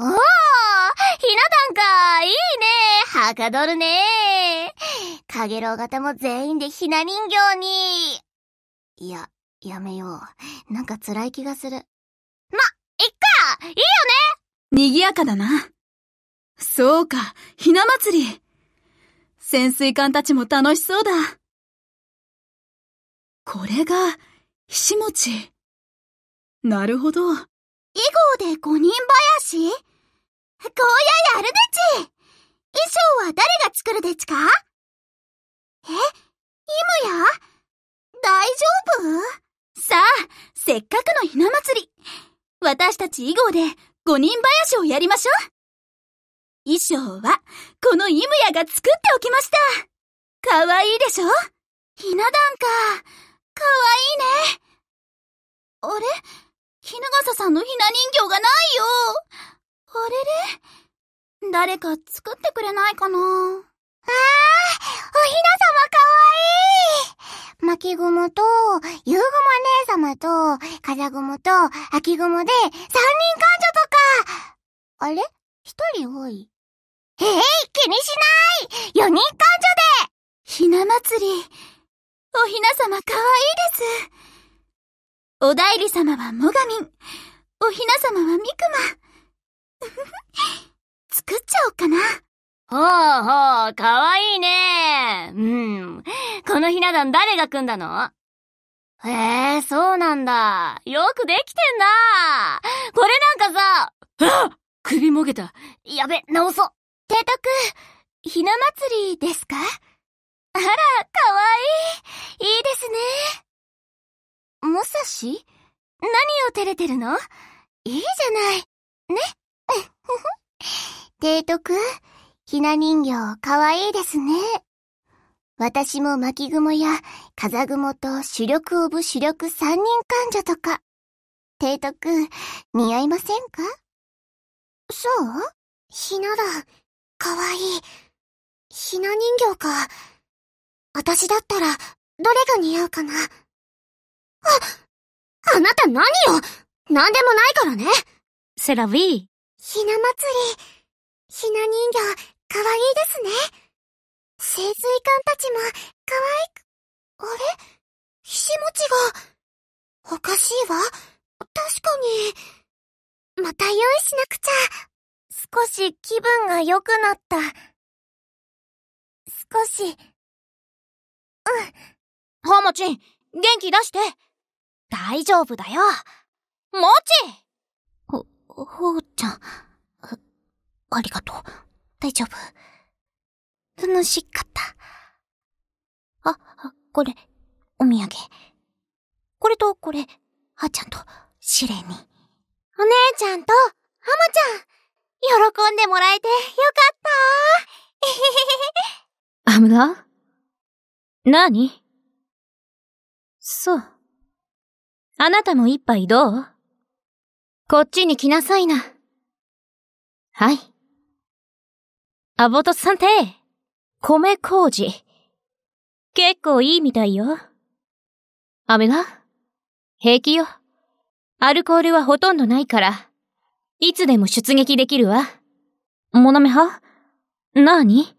おーひな壇かいいねはかどるねかげろう型も全員でひな人形にいや、やめよう。なんか辛い気がする。ま、いっかいいよね賑やかだな。そうか、ひな祭り。潜水艦たちも楽しそうだ。これが、ひしもち。なるほど。囲碁で五人林こうややるでち衣装は誰が作るでちかえ、イムや大丈夫さあ、せっかくのひな祭り。私たち以後で五人囃子をやりましょう。衣装は、このイムヤが作っておきました。かわいいでしょひな壇か。かわいいね。あれひながささんのひな人形がないよ。あれれ誰か作ってくれないかなああ、おひなさまかわいい巻き雲と、夕雲姉様と、風雲と、秋雲で、三人感情とかあれ一人多いえい気にしない四人感情でひな祭り、おひな様かわいいです。お代理様はモガミン、おひな様はミクマ。作っちゃおうかな。ほうほう、かわいいね。うん。このひな壇誰が組んだのへえ、そうなんだ。よくできてんな。これなんかさ、あ 首もげた。やべ、直そう。提督、ひな祭りですかあら、かわいい。いいですね。さし何を照れてるのいいじゃない。ね。提督、ひな人形かわいいですね。私も巻雲や風雲と主力オブ主力三人患者とか。提督、似合いませんかそうひなだ。かわいい。ひな人形か。私だったら、どれが似合うかな。あ、あなた何よなんでもないからね。セラビー。ひな祭り。ひな人形、かわいいですね。潜水艦たちも、かわいく、あれひしもちが、おかしいわ。確かに。また用意しなくちゃ。少し気分が良くなった。少し。うん。ハマちん、元気出して。大丈夫だよ。もちほうちゃん。ありがとう。大丈夫。楽しかった。あ、これ、お土産。これとこれ、はーちゃんと、試練に。お姉ちゃんと、ハまちゃん、喜んでもらえてよかったー。むだラ何そう。あなたも一杯どうこっちに来なさいな。はい。アボトさんって、米麹。結構いいみたいよ。飴が平気よ。アルコールはほとんどないから、いつでも出撃できるわ。モナメハなに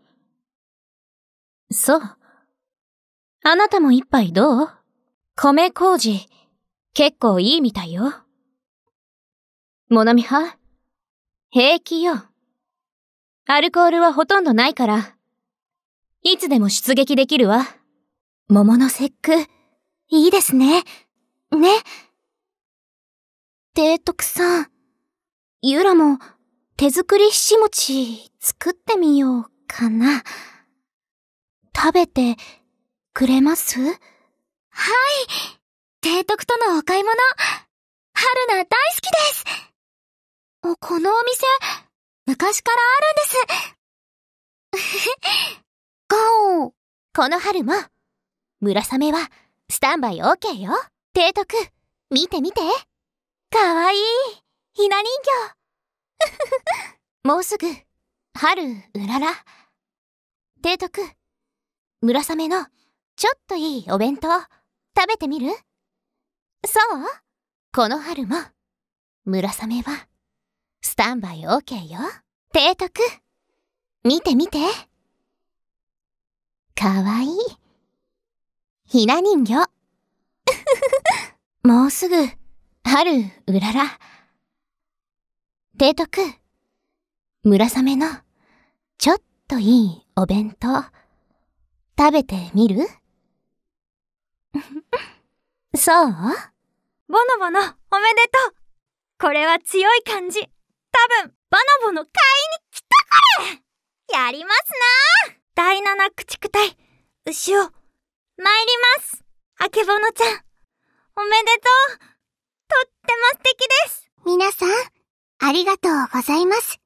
そう。あなたも一杯どう米麹、結構いいみたいよ。モナミ派平気よ。アルコールはほとんどないから。いつでも出撃できるわ。桃の節句、いいですね。ね。提督さん、ゆらも手作りひしもち作ってみようかな。食べてくれますはい提督とのお買い物春菜大好きですこのお店、昔からあるんです。ゴーこの春も、村雨は、スタンバイ OK よ。提督、見て見て。かわいい、ひな人形。もうすぐ、春、うらら。提督、村雨の、ちょっといいお弁当、食べてみるそうこの春も、村雨は、スタンバイ OK よ。提督。見て見て。かわいい。ひな人形。もうすぐ、春、うらら。提督。村雨の、ちょっといいお弁当。食べてみる そうボノボノ、おめでとうこれは強い感じ多分バナボの買いに来たからやりますな第七駆逐隊牛を参りますあけぼのちゃんおめでとうとっても素敵です皆さんありがとうございます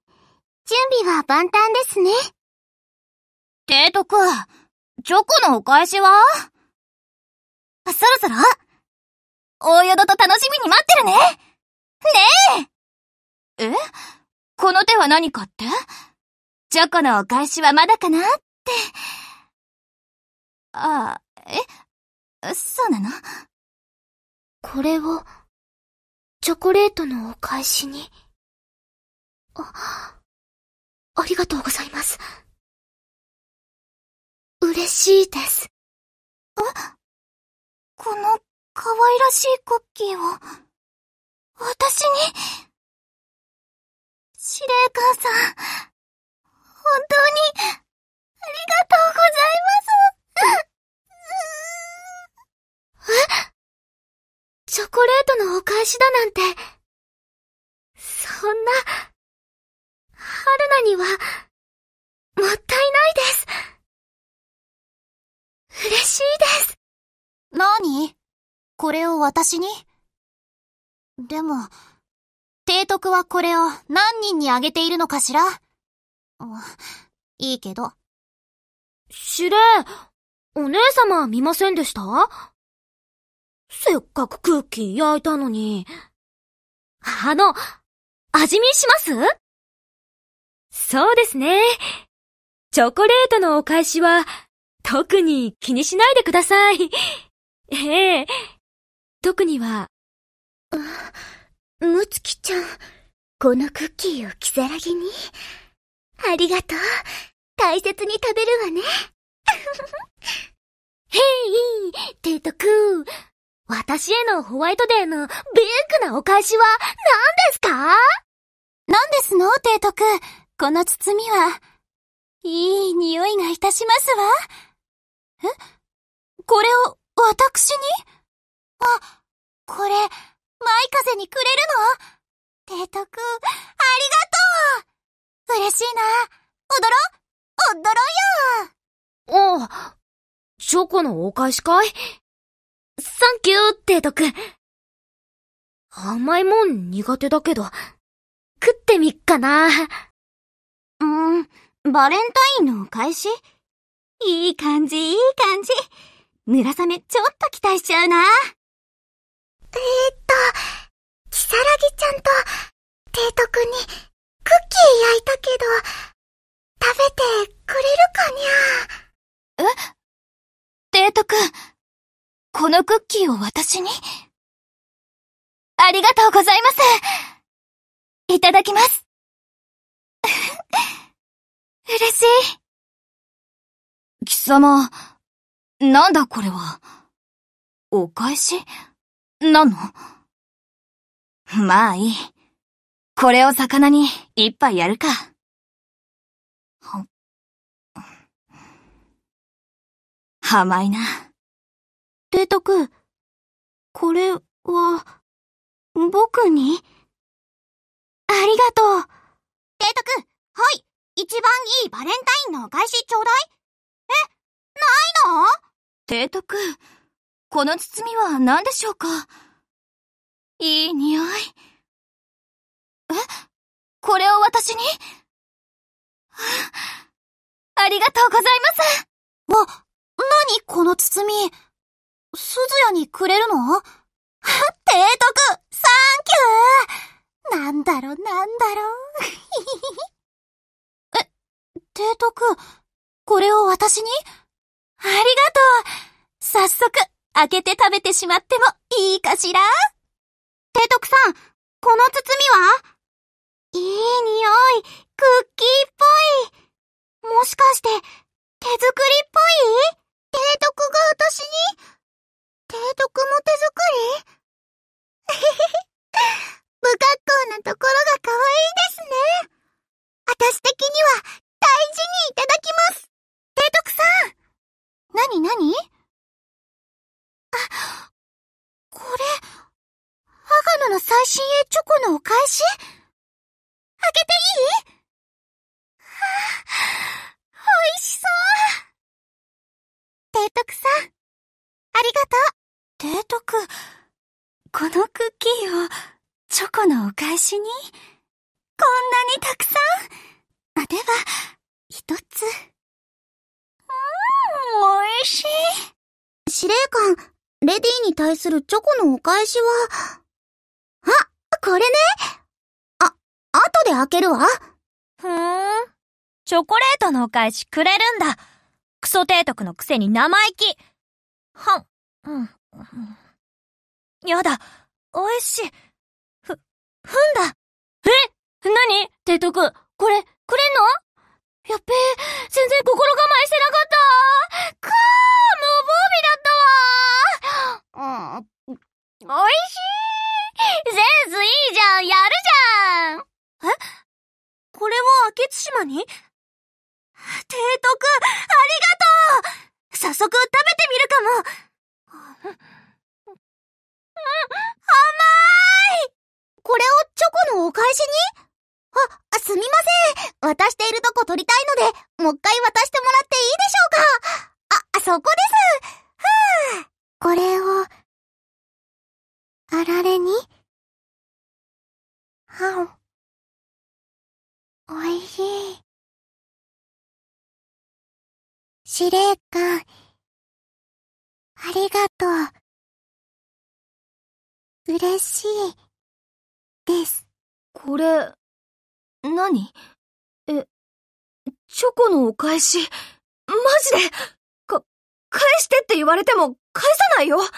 準備は万端ですね提督トくチョコのお返しはそろそろ大淀と楽しみに待ってるねねええこの手は何かってチョコのお返しはまだかなって。ああ、え、そうなのこれを、チョコレートのお返しに。あ、ありがとうございます。嬉しいです。あ、この可愛らしいクッキーを、私に。司令官さん、本当に、ありがとうございます。えチョコレートのお返しだなんて、そんな、春菜には、もったいないです。嬉しいです。何これを私にでも、提督はこれを何人にあげているのかしらいいけど。司令、お姉様は見ませんでしたせっかくクッキー焼いたのに。あの、味見しますそうですね。チョコレートのお返しは、特に気にしないでください。ええ。特には。むつきちゃん、このクッキーをキさラギに。ありがとう。大切に食べるわね。へ い、テトくん。私へのホワイトデーのビッグなお返しは何ですか何ですの、提督。この包みは、いい匂いがいたしますわ。えこれを、私にあ、これ、舞風にくれるの提督、ありがとう嬉しいな。踊ろう踊ろうよおう、チョコのお返しかいサンキュー、提督。甘いもん苦手だけど、食ってみっかな。うーん、バレンタインのお返しいい感じ、いい感じ。村雨ちょっと期待しちゃうな。えー、っと、キサラギちゃんと、テイトくんに、クッキー焼いたけど、食べてくれるかにゃえデートくん、このクッキーを私にありがとうございますいただきます 嬉しい貴様、なんだこれは。お返しなのまあいい。これを魚に一杯やるか。は、甘いな。提督、くこれは、僕にありがとう。提督、くはい、一番いいバレンタインのお返しちょうだいえ、ないの提督、くこの包みは何でしょうかいい匂い。えこれを私にありがとうございますあ、なにこの包み。鈴谷にくれるの 提督サンキューなんだろなんだろ え、提督、これを私にありがとう早速、開けて食べてしまってもいいかしら提督さん、この包みはいい匂い、クッキーっぽい。もしかして、手作りっぽい提督が私に提督も手作り 不格好なところが可愛いですね。私的には大事にいただきます。提督さん。なになにあ、これ、アガノの最新鋭チョコのお返し開けていいはぁ、美味しそう提督さん、ありがとう提督、このクッキーをチョコのお返しにこんなにたくさんあ、では、一つ。うーん、美味しい。司令官、レディに対するチョコのお返しは、あ、これねあ、後で開けるわ。ふーん。チョコレートのお返しくれるんだ。クソ提督のくせに生意気。はん、うん、やだ、美味しい。ふ、ふんだ。え何提督、これ、くれんのやっべえ、全然心構えしてなかった。かー、無防備おいしいセンスいいじゃんやるじゃんえこれを明津島に提督、ありがとう早速食べてみるかも。うん、甘いこれをチョコのお返しにあ、すみません。渡しているとこ取りたいので、もう一回渡してもらっていいでしょうかあ、そこです。ふぅ。これを、あられにあん。おいしい。司令官、ありがとう。嬉しい、です。これ、何え、チョコのお返し、マジで返してって言われても返さないよあら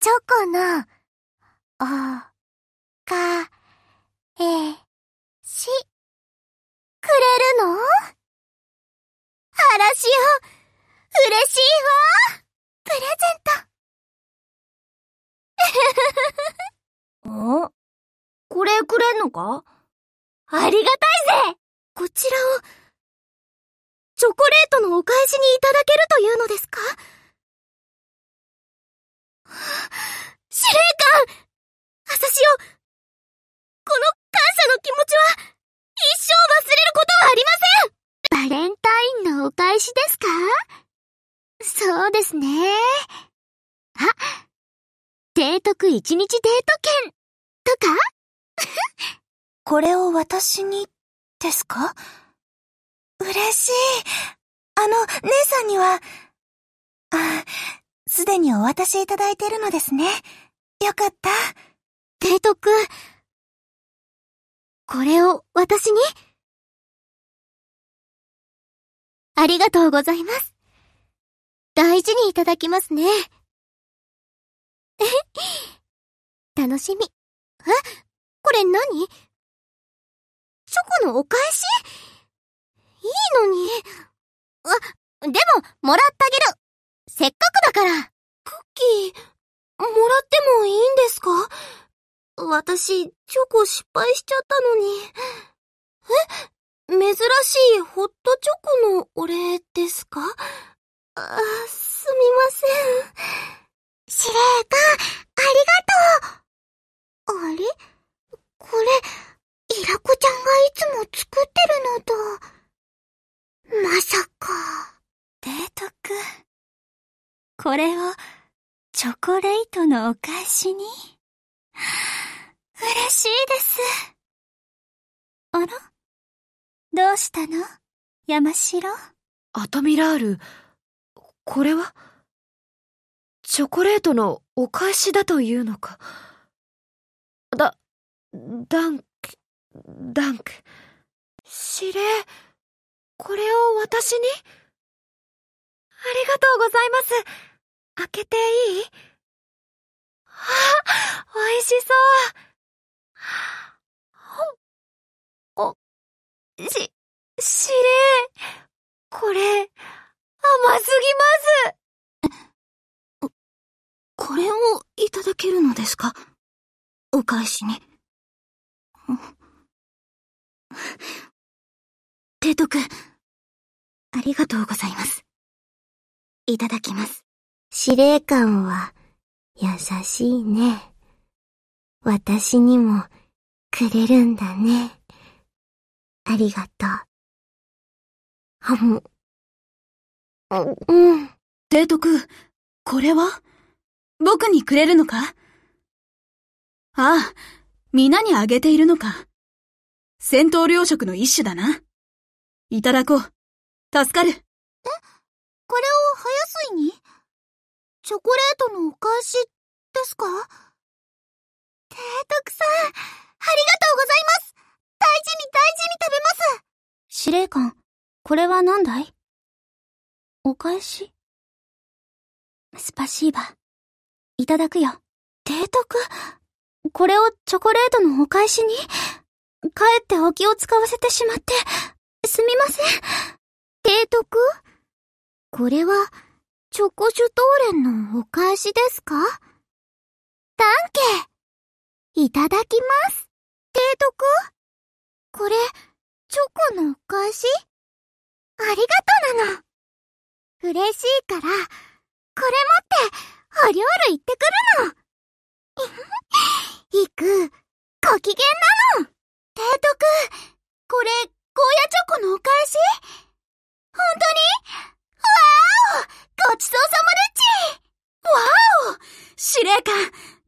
チョコの、お、か、え、し、くれるの嵐よ、嬉しいわプレゼントん これくれんのかありがたいぜこちらを、チョコレートのお返しにいただけるというのですか司令官あさしよこの感謝の気持ちは、一生忘れることはありませんバレンタインのお返しですかそうですね。あ、デートク一日デート券とか これを私にですか嬉しい。あの、姉さんには、あ、すでにお渡しいただいてるのですね。よかった。デイトこれを私にありがとうございます。大事にいただきますね。楽しみ。えこれ何チョコのお返しいいのに。あ、でも、もらってあげる。せっかくだから。クッキー、もらってもいいんですか私、チョコ失敗しちゃったのに。え珍しいホットチョコのお礼ですかあ、すみません。司令官、ありがとう。あれこれ、リラコちゃんがいつも作ってるのと、まさか。デートくん。これを、チョコレートのお返しに。嬉しいです。あらどうしたの山城アトミラール、これはチョコレートのお返しだというのか。だ、ダンダンク。指令、これを私にありがとうございます。開けていいあ、美味しそう。お、し、指令、これ、甘すぎます。これをいただけるのですかお返しに。提督、ありがとうございます。いただきます。司令官は、優しいね。私にも、くれるんだね。ありがとう。あ、もう。うん。提督、これは僕にくれるのかああ、皆にあげているのか。戦闘糧食の一種だな。いただこう。助かる。えこれを早水にチョコレートのお返しですか提督さん、ありがとうございます大事に大事に食べます司令官、これは何だいお返しスパシーバ。いただくよ。提督これをチョコレートのお返しにかえってお気を使わせてしまって、すみません。提督これは、チョコシュトーレンのお返しですかたンケいただきます。提督これ、チョコのお返しありがとうなの。嬉しいから、これ持って、お料理行ってくるの。行く、ご機嫌なの。提督、これ、ゴーヤチョコのお返し本当にわーおごちそうさまでっちわーお司令官、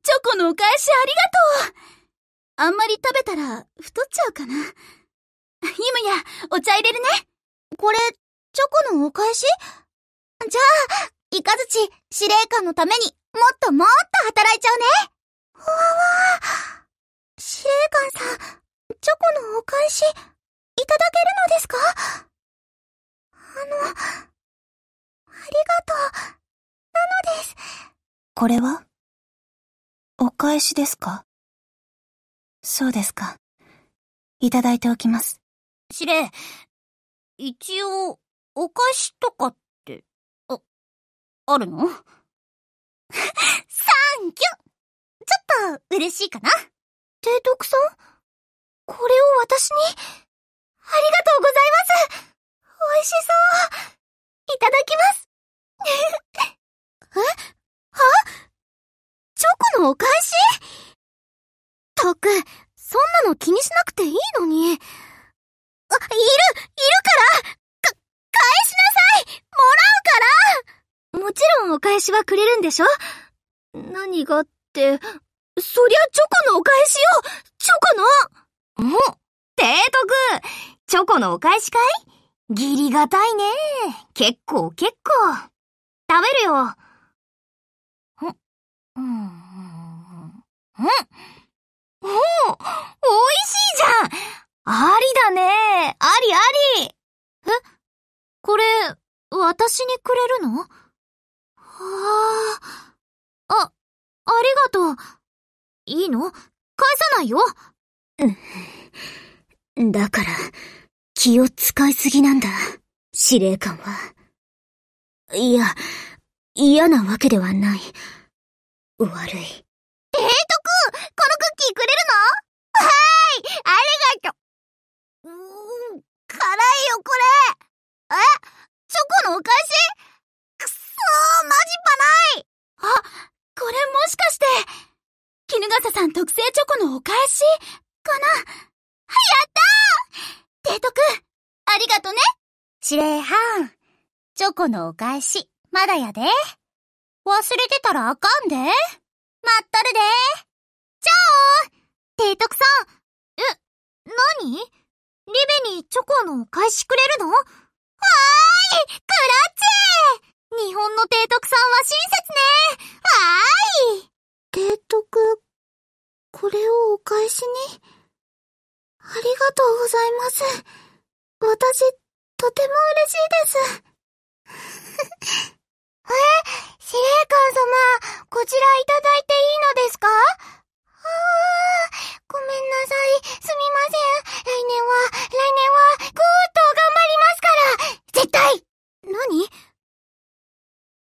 チョコのお返しありがとうあんまり食べたら太っちゃうかな。イムや、お茶入れるねこれ、チョコのお返しじゃあ、イカズチ、司令官のためにもっともっと働いちゃうねわわ司令官さん、チョコのお返し、いただけるのですかあの、ありがとう、なのです。これはお返しですかそうですか。いただいておきます。司令、一応、お菓子とかって、あ、あるの サンキュちょっと嬉しいかな提督さんこれを私にありがとうございます美味しそういただきますえはチョコのお返しとくそんなの気にしなくていいのに。あ、いるいるからか、返しなさいもらうからもちろんお返しはくれるんでしょ何がって、そりゃチョコのお返しよチョコのお提督チョコのお返しかいギリがたいね。結構結構。食べるよ。ん、うん、ん、お美味しいじゃんありだねありありえ、これ、私にくれるのはあ、あ、ありがとう。いいの返さないようん。だから、気を使いすぎなんだ、司令官は。いや、嫌なわけではない。悪い。えーとくんこのクッキーくれるのはーいありがとううーん、辛いよこれえチョコのお返しくっそーマジパないあ、これもしかして、絹笠さん特製チョコのお返しやったーデートありがとね司令班、チョコのお返し、まだやで。忘れてたらあかんで。待っとるで。じゃあ、提督さん。え、なにリベにチョコのお返しくれるのわーいクラッチ日本の提督さんは親切ねわーい提督、これをお返しにありがとうございます。私、とても嬉しいです。え、司令官様、こちらいただいていいのですかああ、ごめんなさい。すみません。来年は、来年は、ぐーっと頑張りますから絶対何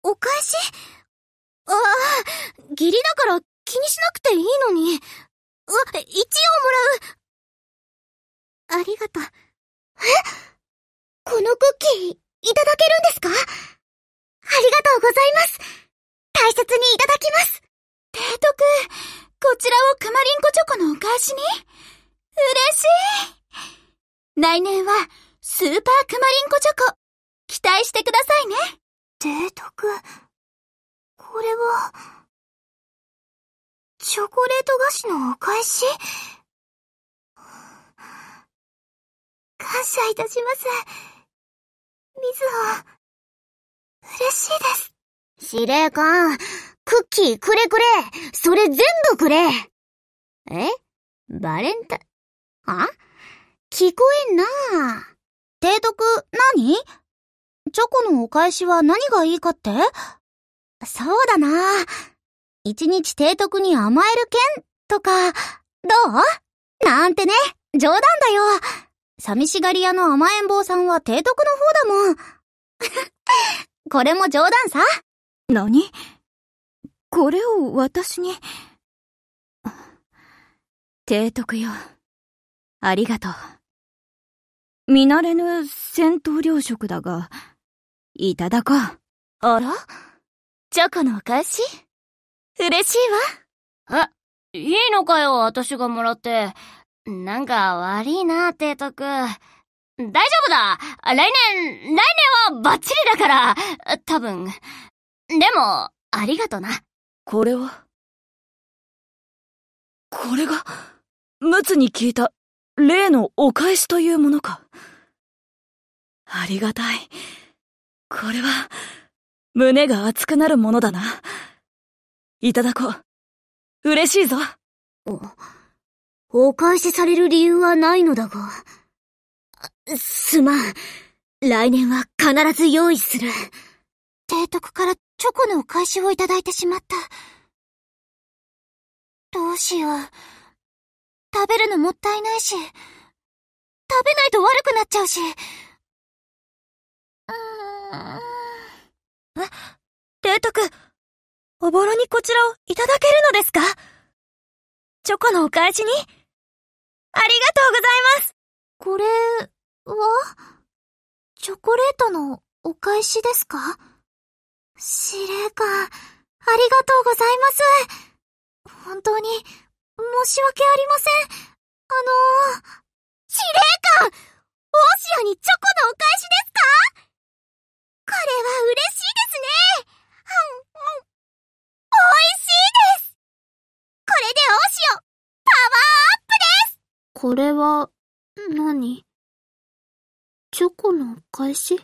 お返しああ、義理だから気にしなくていいのに。あ、一応もらう。ありがとう。えこのクッキー、いただけるんですかありがとうございます大切にいただきます提督、こちらをクマリンコチョコのお返しに嬉しい来年は、スーパークマリンコチョコ、期待してくださいね提督、これは、チョコレート菓子のお返し感謝いたします。水を、嬉しいです。司令官、クッキーくれくれそれ全部くれえバレンタ、あ聞こえんな提督、何チョコのお返しは何がいいかってそうだな一日提督に甘える件とか、どうなんてね、冗談だよ寂しがり屋の甘えん坊さんは提督の方だもん。これも冗談さ。何これを私に。提督よ。ありがとう。見慣れぬ戦闘糧食だが、いただこう。あらチョコのお返し嬉しいわ。え、いいのかよ、私がもらって。なんか悪いな、提督。大丈夫だ来年、来年はバッチリだから多分。でも、ありがとな。これはこれが、ムツに聞いた、例のお返しというものか。ありがたい。これは、胸が熱くなるものだな。いただこう。嬉しいぞ。おお返しされる理由はないのだが。すまん。来年は必ず用意する。提督からチョコのお返しをいただいてしまった。どうしよう。食べるのもったいないし、食べないと悪くなっちゃうし。うーん。え、提督、おぼろにこちらをいただけるのですかチョコのお返しにありがとうございますこれはチョコレートのお返しですか司令官、ありがとうございます。本当に、申し訳ありません。あのー、司令官オーシアにチョコのお返しですかこれは嬉しいですね美味しいですこれでオーシオ、パワーアッこれは、何チョコのお返し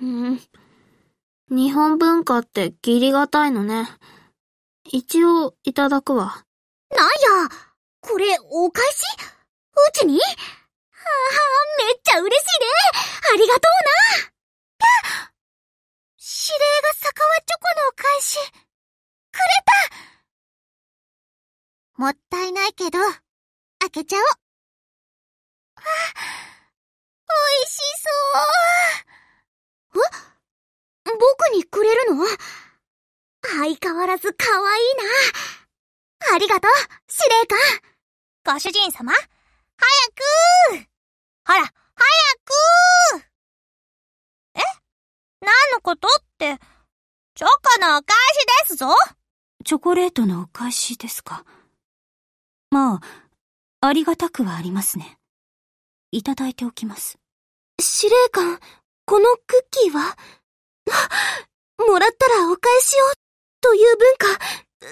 うん。日本文化って義理がたいのね。一応、いただくわ。なんやこれ、お返しうちにはあ、めっちゃ嬉しいねありがとうな指令が酒はチョコのお返し、くれたもったいないけど、開けちゃおう。あ、美味しそう。え僕にくれるの相変わらず可愛いな。ありがとう、司令官。ご主人様、早くほら、早くえ何のことって、チョコのお返しですぞチョコレートのお返しですか。まあ、ありがたくはありますね。いただいておきます。司令官、このクッキーはあ、もらったらお返しを、という文化、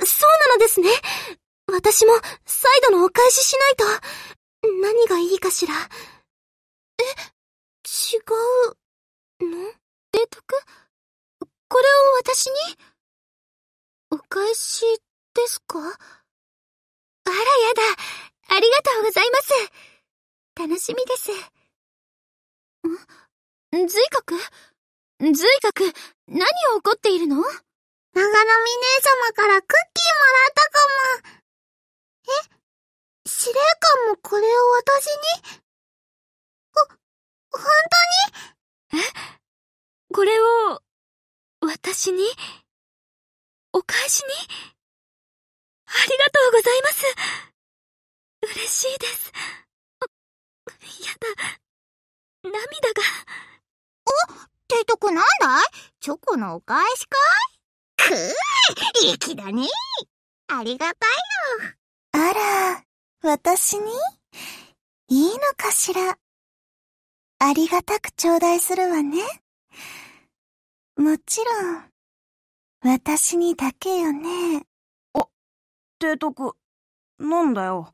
そうなのですね。私も再度のお返ししないと。何がいいかしら。え、違うのえっと、く。これを私にお返しですかあらやだ。ありがとうございます。楽しみです。ん随格随格、何を怒っているの長波姉様からクッキーもらったかも。え司令官もこれを私にほ、本当にえこれを、私にお返しにありがとうございます嬉しいです。やだ、涙が。おってとこなんだいチョコのお返しかいくぅ粋だねありがたいよ。あら、私にいいのかしらありがたく頂戴するわね。もちろん、私にだけよね。あ、提督、なんだよ。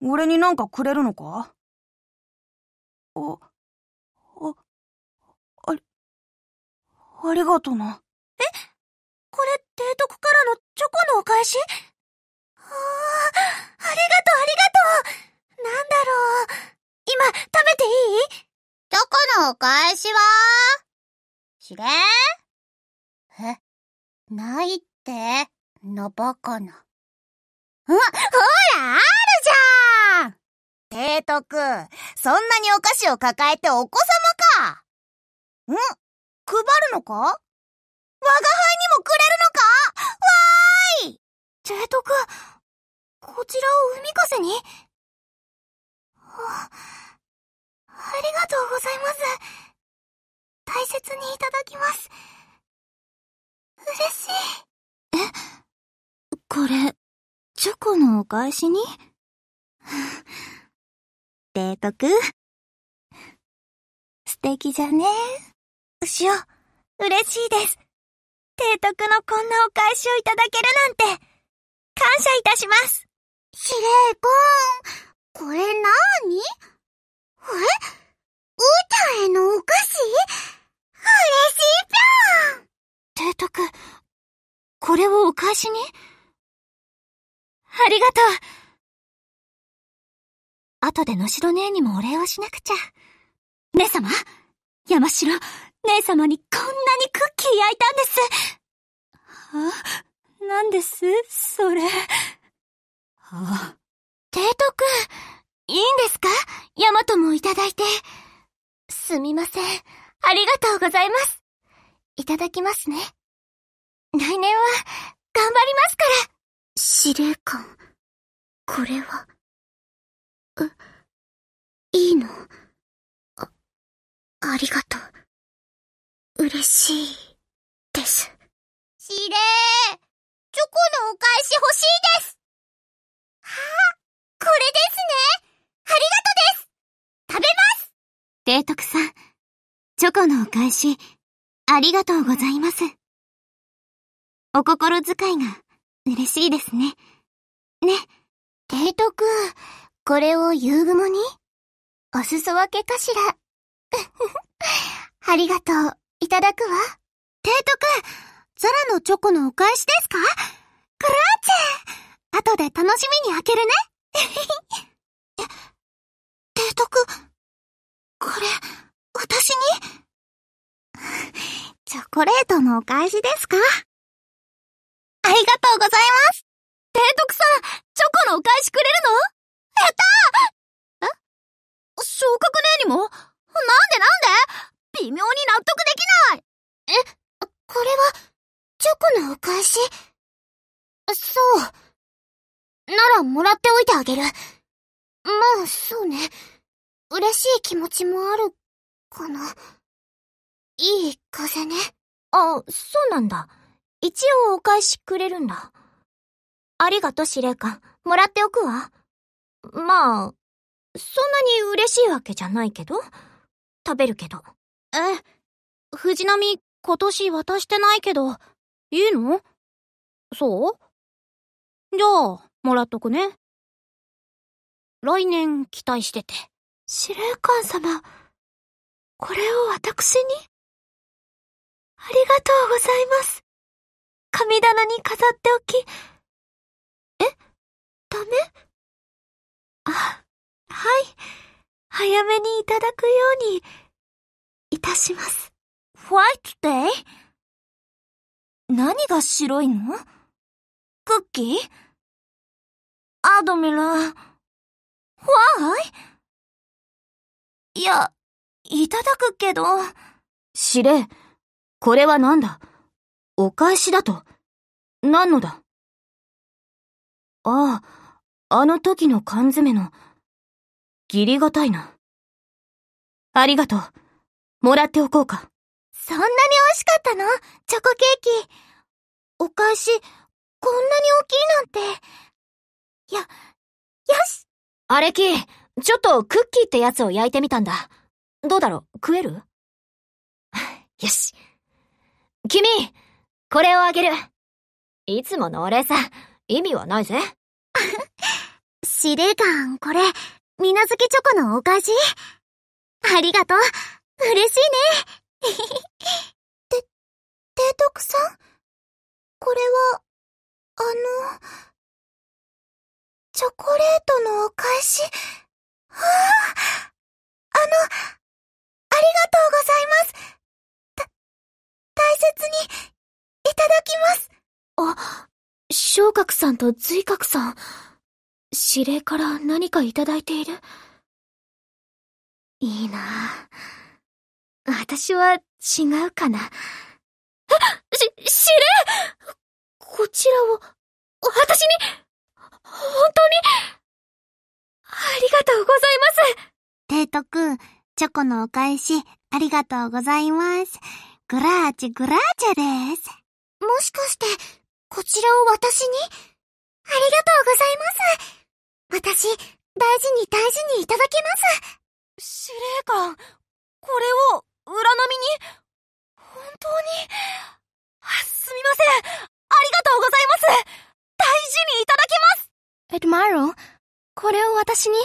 俺になんかくれるのかあ、あ、あり、ありがとな。えこれ、提督からのチョコのお返しああ、ありがとうありがとうなんだろう。今、食べていいチョコのお返しはしれえないって、のぼこな。ほら、あるじゃん提督、そんなにお菓子を抱えてお子様かん配るのか我が輩にもくれるのかわーい提督、こちらを海風にお返しに提督。素敵じゃねえ。しお、嬉しいです。提督のこんなお返しをいただけるなんて、感謝いたします。司令官、これなーにえうーちゃんへのお菓子嬉しいぴょん提督、これをお返しにありがとう。後でのしろ姉にもお礼をしなくちゃ。姉様、山城、姉様にこんなにクッキー焼いたんです。はなんですそれ。はあ。提督、いいんですかヤマトもいただいて。すみません。ありがとうございます。いただきますね。来年は、頑張りますから司令官、これは、え、いいのあ、ありがとう。嬉しい、です。司令、チョコのお返し欲しいですはあ、これですねありがとうです食べます提督さん、チョコのお返し、ありがとうございます。お心遣いが嬉しいですね。ね。テイトくん、これを夕雲にお裾分けかしら。ありがとう、いただくわ。テイトくん、ザラのチョコのお返しですかクラーチェ後で楽しみに開けるね。え、提督、これ、私に チョコレートのお返しですかありがとうございます提督さん、チョコのお返しくれるのやったーえ昇格ねえにもなんでなんで微妙に納得できないえ、これは、チョコのお返しそう。ならもらっておいてあげる。まあ、そうね。嬉しい気持ちもある、かな。いい風ね。あ、そうなんだ。一応お返しくれるんだ。ありがと、う司令官。もらっておくわ。まあ、そんなに嬉しいわけじゃないけど。食べるけど。え、藤波、今年渡してないけど、いいのそうじゃあ、もらっとくね。来年期待してて。司令官様、これを私にありがとうございます。神棚に飾っておき、えダメあ、はい。早めにいただくように、いたします。ホワイトデイ何が白いのクッキーアドミラー。Why? いや、いただくけど。司令、これは何だお返しだと何のだああ、あの時の缶詰の、ギリがたいな。ありがとう。もらっておこうか。そんなに美味しかったのチョコケーキ。お返し、こんなに大きいなんて。や、よしアレキ、ちょっとクッキーってやつを焼いてみたんだ。どうだろう食える よし。君これをあげる。いつものお礼さ、意味はないぜ。司令官、これ、みなずきチョコのお返しありがとう。嬉しいね。て、提督さんこれは、あの、チョコレートのお返し。はあ、あの、ありがとうございます。た、大切にいただきますあ、昇格さんと随格さん、指令から何かいただいているいいな私は違うかな。し、指令こちらを、私に、本当に、ありがとうございますテイトくん、チョコのお返し、ありがとうございます。グラーチグラーチェです。もしかして、こちらを私にありがとうございます。私、大事に大事にいただきます。司令官、これを、裏波に本当にすみませんありがとうございます大事にいただきますエドマロ、これを私に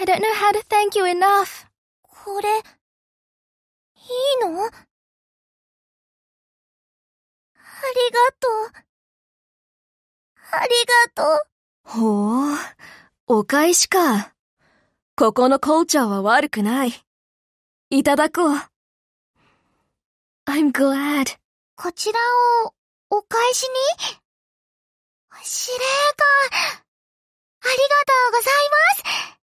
I don't know how to thank you enough. これ、いいのありがとう。ありがとう。ほう、お返しか。ここのコーチャーは悪くない。いただこう。I'm glad. こちらを、お返しに司令官、ありがとうございます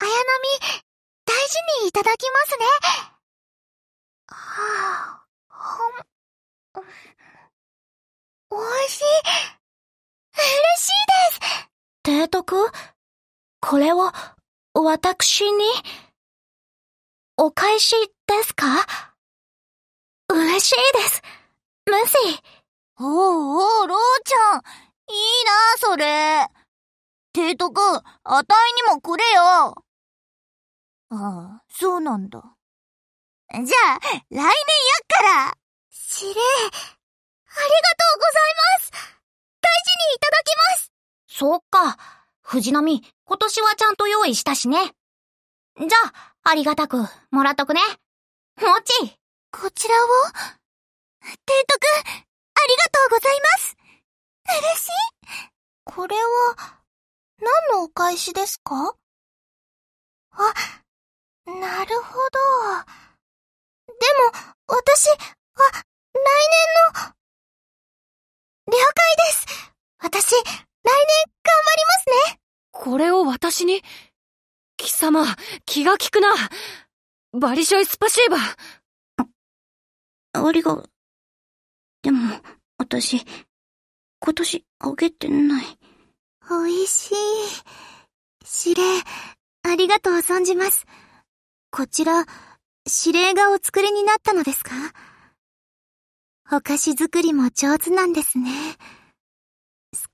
綾波、大事にいただきますね。はあ、ほん、美味しい。嬉しいです。提督これを、私に、お返しですか嬉しいです。ムシー。おうおう、ローちゃん。いいな、それ。提督、あたいにもくれよ。ああ、そうなんだ。じゃあ、来年やっから。しれ。ありがとうございます大事にいただきますそっか。藤波、今年はちゃんと用意したしね。じゃあ、ありがたく、もらっとくね。もちこちらを提督、ありがとうございます嬉しいこれは、何のお返しですかが利くな。バリショイスパシーバ。あ、ありが、でも、私、今年、あげてない。美味しい。指令、ありがとう存じます。こちら、指令がお作りになったのですかお菓子作りも上手なんですね。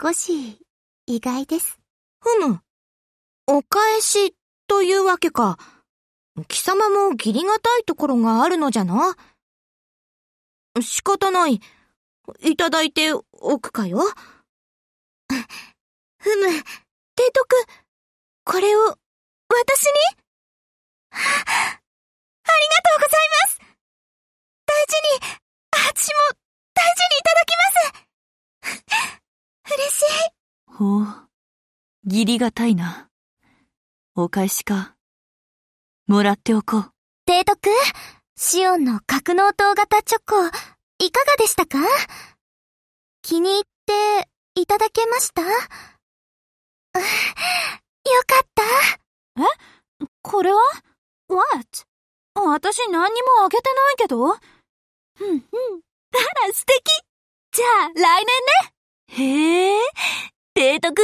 少し、意外です。ふむ。お返し、というわけか。貴様も義理がたいところがあるのじゃな。仕方ない。いただいておくかよ。ふむ、提督、これを、私にありがとうございます大事に、私も大事にいただきます嬉しい。ほう、義理がたいな。お返しか。もらっておこう。提督、シオンの格納塔型チョコ、いかがでしたか気に入っていただけましたよかったえこれは ?What? 私何にもあげてないけどうんうん。あら素敵じゃあ来年ねへえ、提督、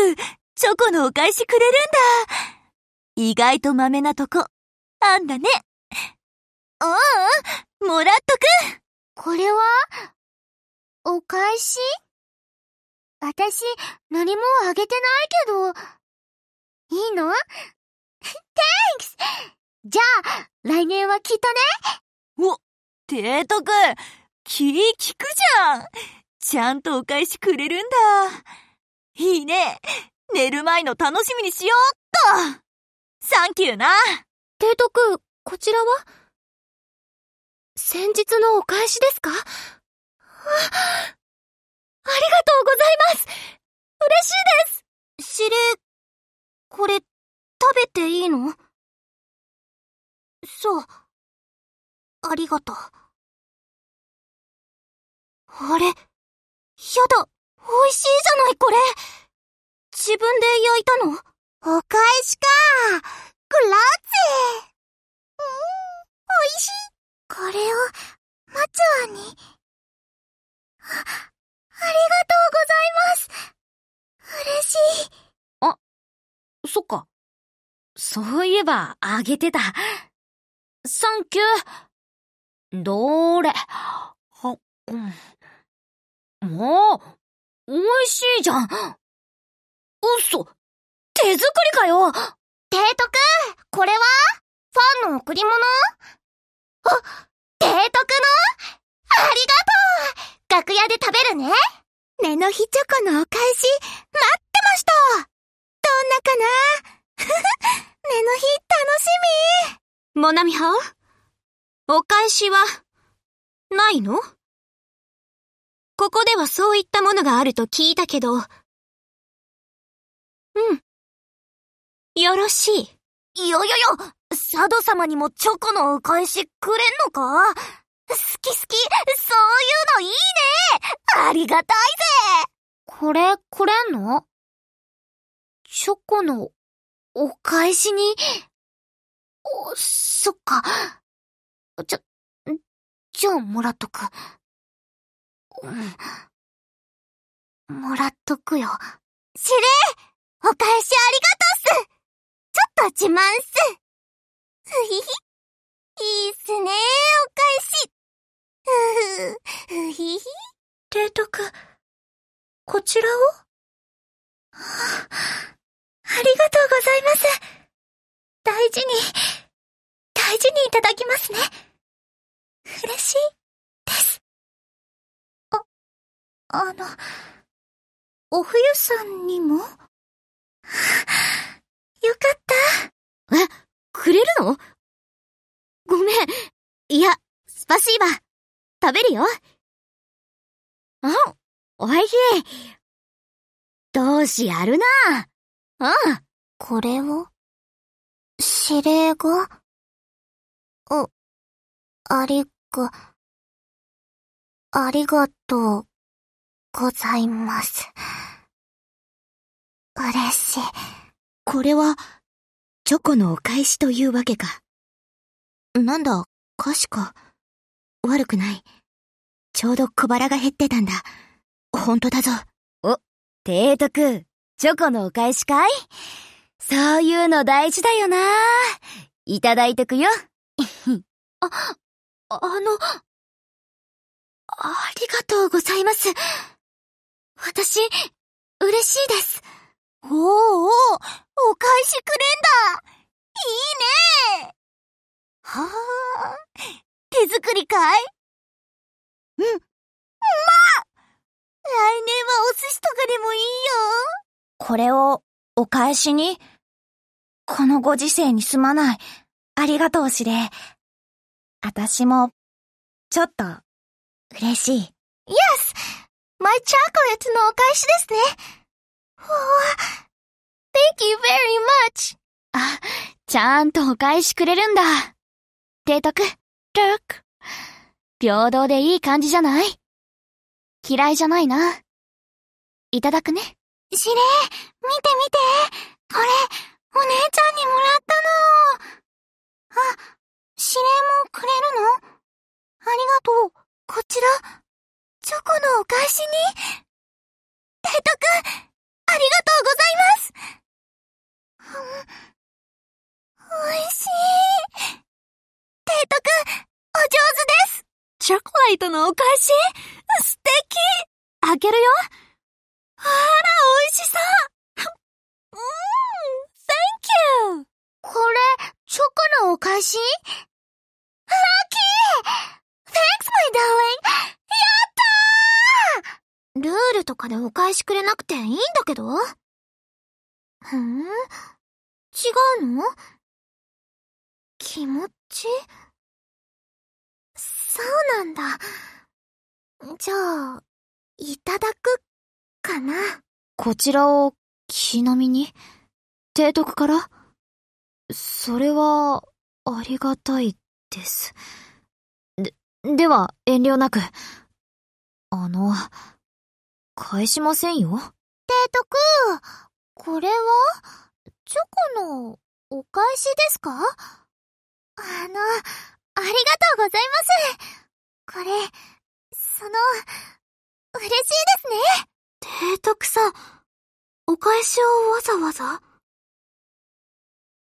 チョコのお返しくれるんだ意外とメなとこ、あんだね。うん、もらっとくこれは、お返し私、何もあげてないけど、いいの ?Thanks! じゃあ、来年はきっとねお、提督、気利くじゃんちゃんとお返しくれるんだ。いいね寝る前の楽しみにしようっとサンキューな提督、こちらは先日のお返しですかあ、ありがとうございます嬉しいです司令、これ、食べていいのそう。ありがとう。あれ、やだ、美味しいじゃないこれ。自分で焼いたのお返しかグラッツェうん、美味しいこれを、マチュアに。あ、ありがとうございます嬉しい。あ、そっか。そういえば、あげてた。サンキュー。どれ。は、うん。もう、美味しいじゃん。嘘。手作りかよデートこれはファンの贈り物あ、デートのありがとう楽屋で食べるねねの日チョコのお返し、待ってましたどんなかなね の日楽しみモナミハオお返しは、ないのここではそういったものがあると聞いたけど。うん。よろしい。いよいよ佐渡様にもチョコのお返しくれんのか好き好き、そういうのいいねありがたいぜこれ、くれんのチョコのお返しに、お、そっか。じゃ、じゃあもらっとく。うん。もらっとくよ。司令お返しありがとうっす勝ちまんす。ふひひ。いいっすね、お返し。ふふ、ふひひ。提督、こちらをありがとうございます。大事に、大事にいただきますね。嬉しいです。あ、あの、お冬さんにもよかった。え、くれるのごめん。いや、スパシーバ。食べるよ。あ、おいしい。同志やるな。うん。これを指令があ、ありが、ありがとうございます。嬉しい。これは、チョコのお返しというわけか。なんだ、かしか。悪くない。ちょうど小腹が減ってたんだ。ほんとだぞ。お、提督、チョコのお返しかいそういうの大事だよな。いただいとくよ。あ、あの、ありがとうございます。私、嬉しいです。おーおー、お返しくれんだいいねはあ、手作りかいうん。まあ来年はお寿司とかでもいいよこれをお返しにこのご時世にすまない。ありがとうしれ。あたしも、ちょっと、嬉しい。Yes! マイチーコレートのお返しですね。ほう。Thank you very much! あ、ちゃんとお返しくれるんだ。提督、l ーク。k 平等でいい感じじゃない嫌いじゃないな。いただくね。司令、見て見てこれ、お姉ちゃんにもらったのあ、司令もくれるのありがとう。こちら、チョコのお返しに提督、ありがとうございます美味しい。提督、お上手ですチョコレートのお返し素敵あげるよあら、美味しそううーん、Thank you! これ、チョコのお返しラッキー !Thanks, my darling! やったールールとかでお返しくれなくていいんだけどふーん違うの気持ちそうなんだ。じゃあ、いただく、かな。こちらを、ちなみに、提督からそれは、ありがたいです。で、では、遠慮なく。あの、返しませんよ。提督、これはチョコのお返しですかあの、ありがとうございます。これ、その、嬉しいですね。提督さん、お返しをわざわざ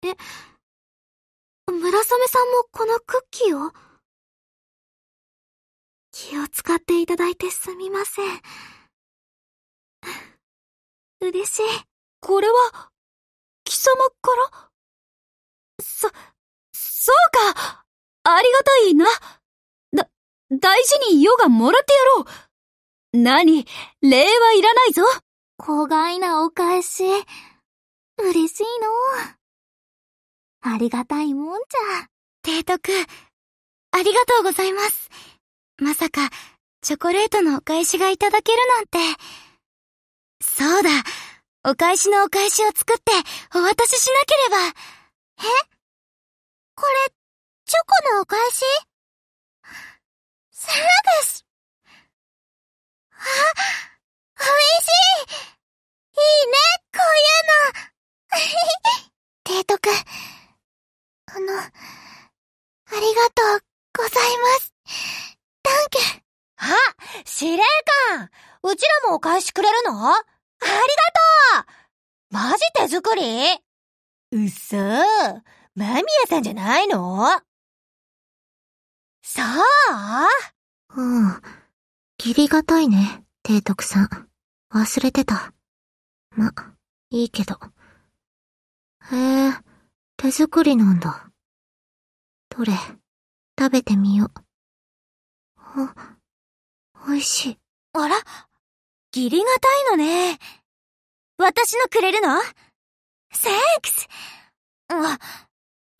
え、村雨さんもこのクッキーを気を使っていただいてすみません。嬉しい。これは、貴様からそ、そうかありがたいなだ、大事にヨガもらってやろう何礼はいらないぞ小がいなお返し。嬉しいの。ありがたいもんじゃ。提督、ありがとうございます。まさか、チョコレートのお返しがいただけるなんて。そうだ。お返しのお返しを作ってお渡ししなければ。えこれ、チョコのお返しサラブすあ、美味しいいいね、こういうの 提督、あの、ありがとうございます。ダンケン。あ、司令官うちらもお返しくれるのありがとうマジ手作りうっそー。マミヤさんじゃないのさあうん。切りがたいね、提督さん。忘れてた。ま、いいけど。へえ、手作りなんだ。どれ、食べてみよう。あ、美味しい。あら、ギリがたいのね。私のくれるのセックスあ、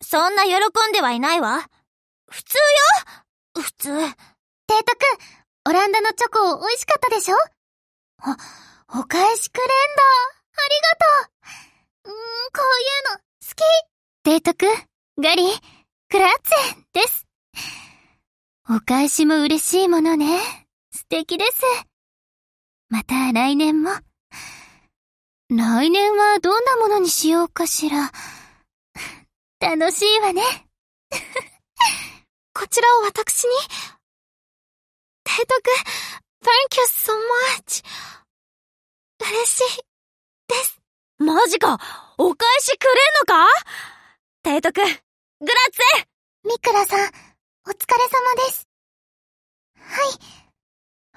そんな喜んではいないわ。普通よ普通。デートくん、オランダのチョコ美味しかったでしょお、お返しくれんだ。ありがとう。うん、こういうの好き。デートくん、ガリ、クラッツェです。お返しも嬉しいものね。素敵です。また来年も。来年はどんなものにしようかしら。楽しいわね。こちらを私に。提督、thank you so much. 嬉しい、です。マジかお返しくれんのか提督、グラッツェミクラさん、お疲れ様です。はい。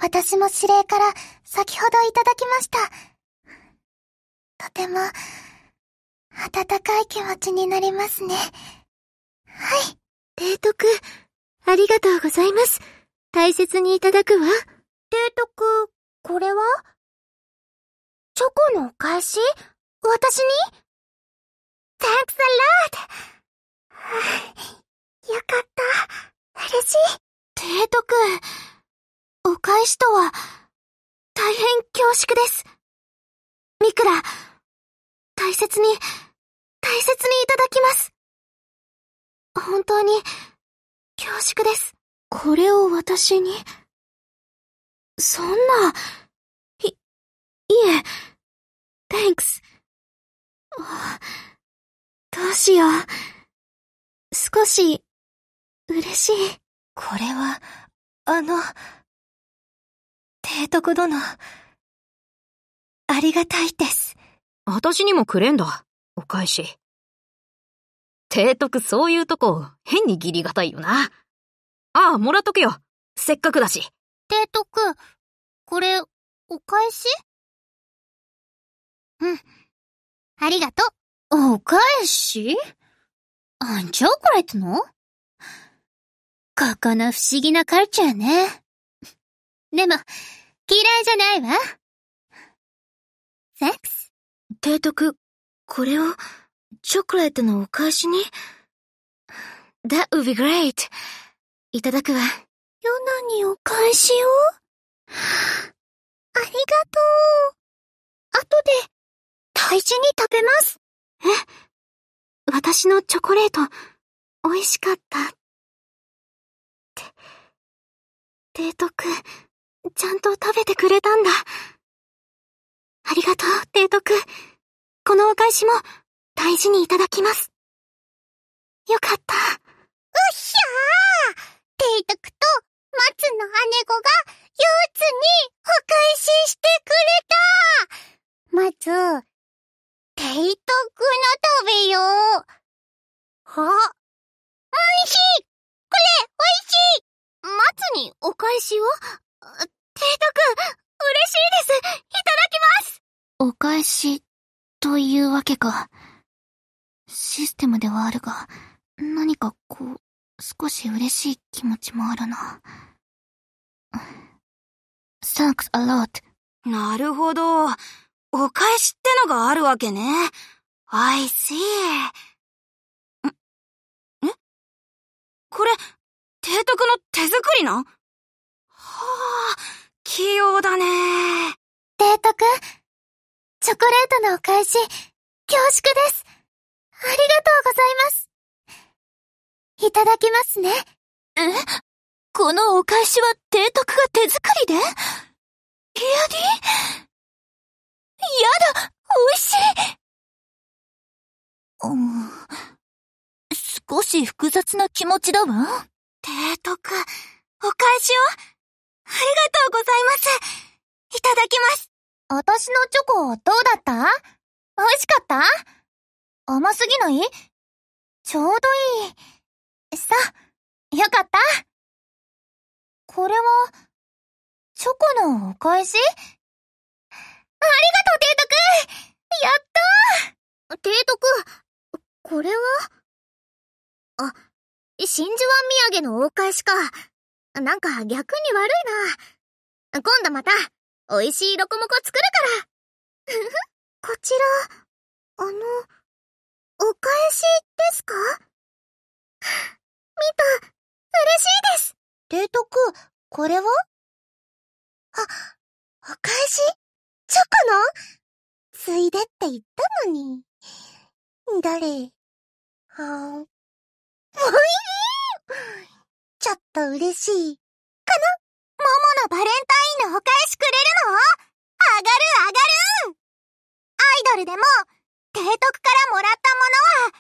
私も指令から先ほどいただきました。とても、暖かい気持ちになりますね。はい。提督、ありがとうございます。大切にいただくわ。提督、これはチョコのお返し私に ?Thanks a lot! よかった。嬉しい。提督、お返しとは、大変恐縮です。ミクラ、大切に、大切にいただきます。本当に、恐縮です。これを私に。そんな、い、いえ、thanks。どうしよう。少し、嬉しい。これは、あの、提督殿、ありがたいです。私にもくれんだ、お返し。提督そういうとこ、変に義理がたいよな。ああ、もらっとけよ。せっかくだし。提督、これ、お返しうん。ありがとう。お返しあんチョコレートのここの不思議なカルチャーね。でも、嫌いじゃないわ。セクス提督、これを、チョコレートのお返しに ?That would be great. いただくわ。ヨナにお返しをありがとう。後で、大事に食べます。え私のチョコレート、美味しかった。て、提督、ちゃんと食べてくれたんだ。ありがとう、提督。このお返しも大事にいただきます。よかった。うっひゃー提督と松の姉子が四つにお返ししてくれたまず、提督の食べよう。はおいしいこれ、おいしい松にお返しを提督、嬉しいですいただきますお返しというわけか。システムではあるが、何かこう、少し嬉しい気持ちもあるな。Thanks a lot. なるほど。お返しってのがあるわけね。I see. んえこれ、提督の手作りなはあ、器用だね。提督チョコレートのお返し、恐縮です。ありがとうございます。いただきますね。えこのお返しは提督が手作りでヒアリやだ美味しいうん、少し複雑な気持ちだわ。提督、お返しをありがとうございますいただきます私のチョコどうだった美味しかった甘すぎないちょうどいい。さ、よかったこれは、チョコのお返しありがとう、提督やったー提督、これはあ、真珠湾土産のお返しか。なんか逆に悪いな。今度また、美味しいロコモコ作るから こちら、あの、お返しですか 見た、嬉しいです提督、これはあ、お返しチョコのついでって言ったのに。誰はん。もういいちょっと嬉しい、かなモのバレンタインのお返しくれるの上がる上がるアイドルでも、提督からもらったものは、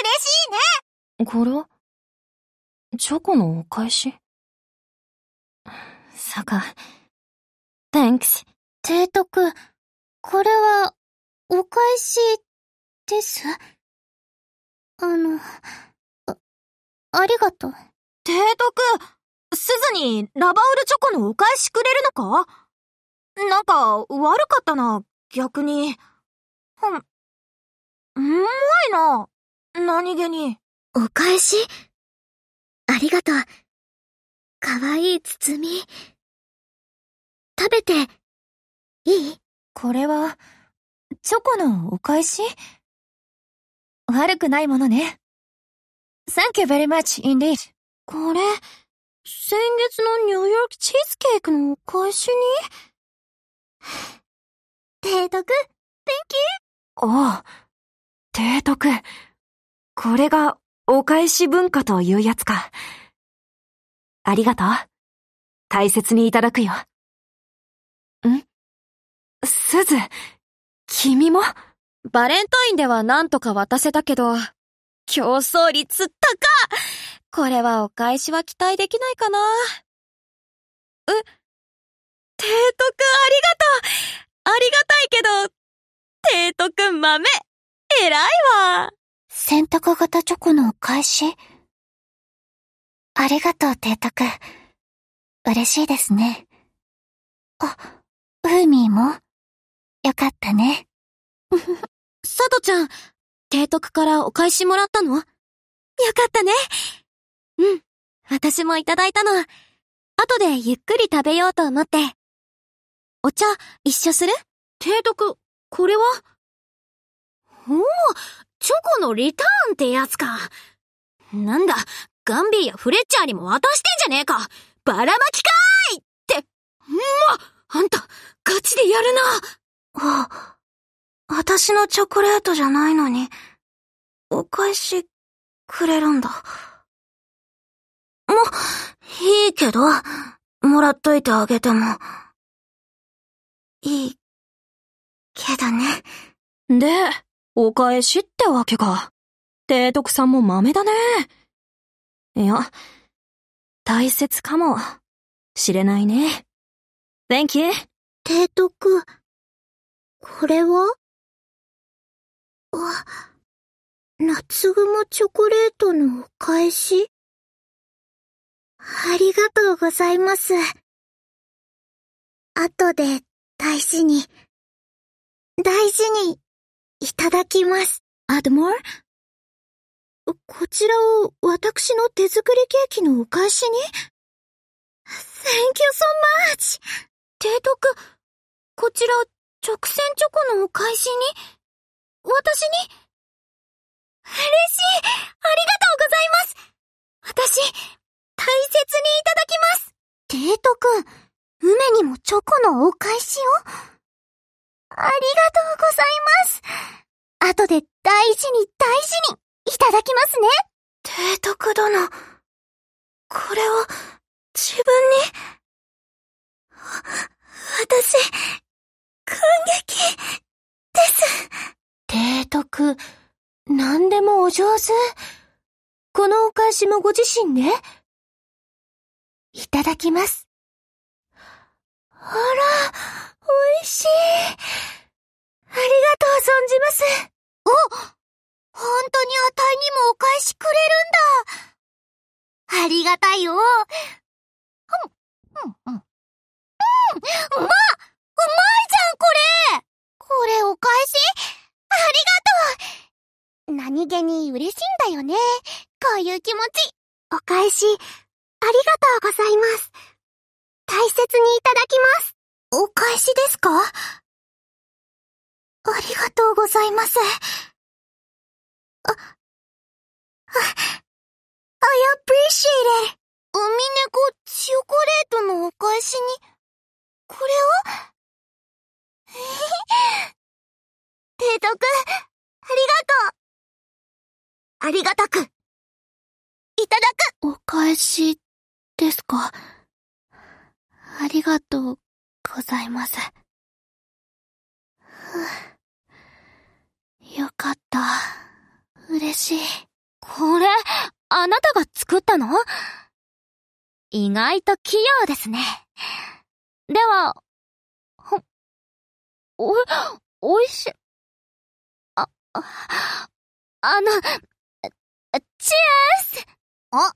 嬉しいねゴロチョコのお返しさか、thanks。提督、これは、お返し、ですあのあ、ありがとう。提督すずにラバウルチョコのお返しくれるのかなんか悪かったな、逆に。ほん、うまいな。何気に。お返しありがとう。かわいい包み。食べて、いいこれは、チョコのお返し悪くないものね。Thank you very much indeed. これ、先月のニューヨークチーズケーキのお返しに提督、Thank you! ああ、提督。これがお返し文化というやつか。ありがとう。大切にいただくよ。んすず、君もバレンタインでは何とか渡せたけど、競争率高っこれはお返しは期待できないかな。え、提督ありがとうありがたいけど、提督豆偉いわ洗濯型チョコのお返しありがとう、提督。嬉しいですね。あ、ウーミーもよかったね。佐藤ちゃん、提督からお返しもらったのよかったねうん。私もいただいたの。後でゆっくり食べようと思って。お茶、一緒する提督、これはおお、チョコのリターンってやつか。なんだ、ガンビーやフレッチャーにも渡してんじゃねえかばらまきかーいって、うまあんた、ガチでやるなあ、私のチョコレートじゃないのに、お返し、くれるんだ。いいけど、もらっといてあげても。いい、けどね。で、お返しってわけか。提督さんも豆だね。いや、大切かも、しれないね。Thank you. 提督、これはあ、夏雲チョコレートのお返しありがとうございます。後で大事に、大事にいただきます。アドモーこちらを私の手作りケーキのお返しに ?Thank you so much! 提督、こちら直線チョコのお返しに私に嬉しいありがとうございます私、大切にいただきます提督、梅にもチョコのお返しをありがとうございます後で大事に大事にいただきますね提督殿、これを自分に、私、感激です。提督、何でもお上手。このお返しもご自身で、ね、いただきます。あら、美味しい。ありがとう存じます。お本当にあたいにもお返しくれるんだ。ありがたいよ。うん、うん、うん。うん、うまうまいじゃん、これこれお返しありがとう何気に嬉しいんだよね。こういう気持ち。お返し、ありがとうございます。大切にいただきます。お返しですかありがとうございます。あ、あ、I appreciate it. 海猫チョコレートのお返しに、これをえへへ。提督、ありがとう。ありがたく、いただく。お返しですかありがとうございます。よかった。嬉しい。これ、あなたが作ったの意外と器用ですね。では、ほ、お、おいし、あ、あの、チェースあ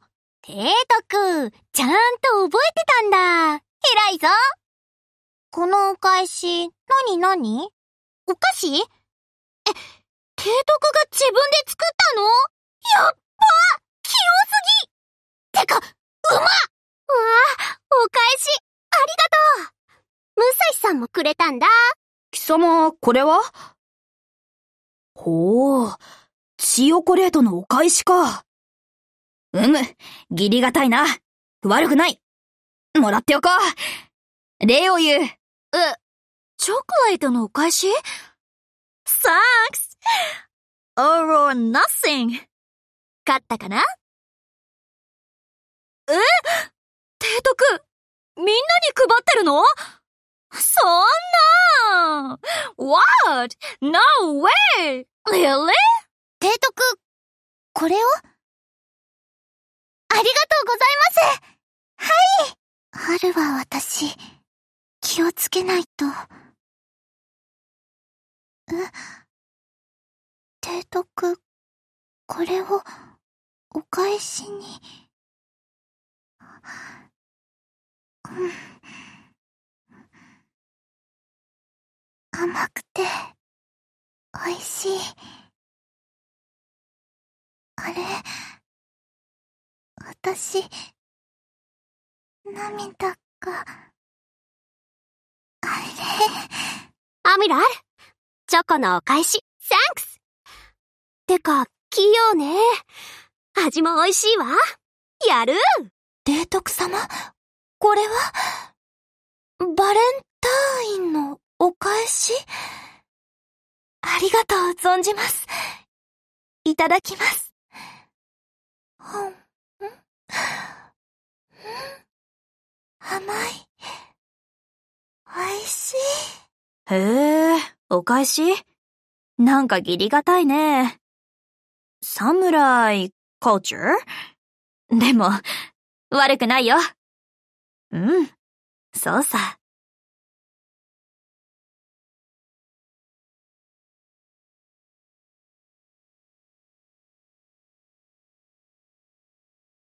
提督、ちゃんと覚えてたんだ。偉いぞ。このお返し、なになにお菓子え、提督が自分で作ったのやっば広すぎてか、うまわあ、お返し、ありがとう武蔵さんもくれたんだ。貴様、これはほう、チヨコレートのお返しか。うむ、義理がたいな。悪くない。もらっておこう。礼を言う。え、チョコレートのお返しサ h ク n All or nothing! 勝ったかなえ提督、みんなに配ってるのそんな !What? No way! Really? 提督、これをありがとうございますはい春は私、気をつけないと。え提督、これを、お返しに。うん。甘くて、美味しい。あれ、私、涙が、あれ。アミラル、チョコのお返し、サンクスてか、器用ね。味も美味しいわ。やるデートク様これは、バレンタインのお返しありがとう存じます。いただきます。甘い。おいしい。へえ、お返しなんかギリがたいね。サムライ、コーチャーでも、悪くないよ。うん、そうさ。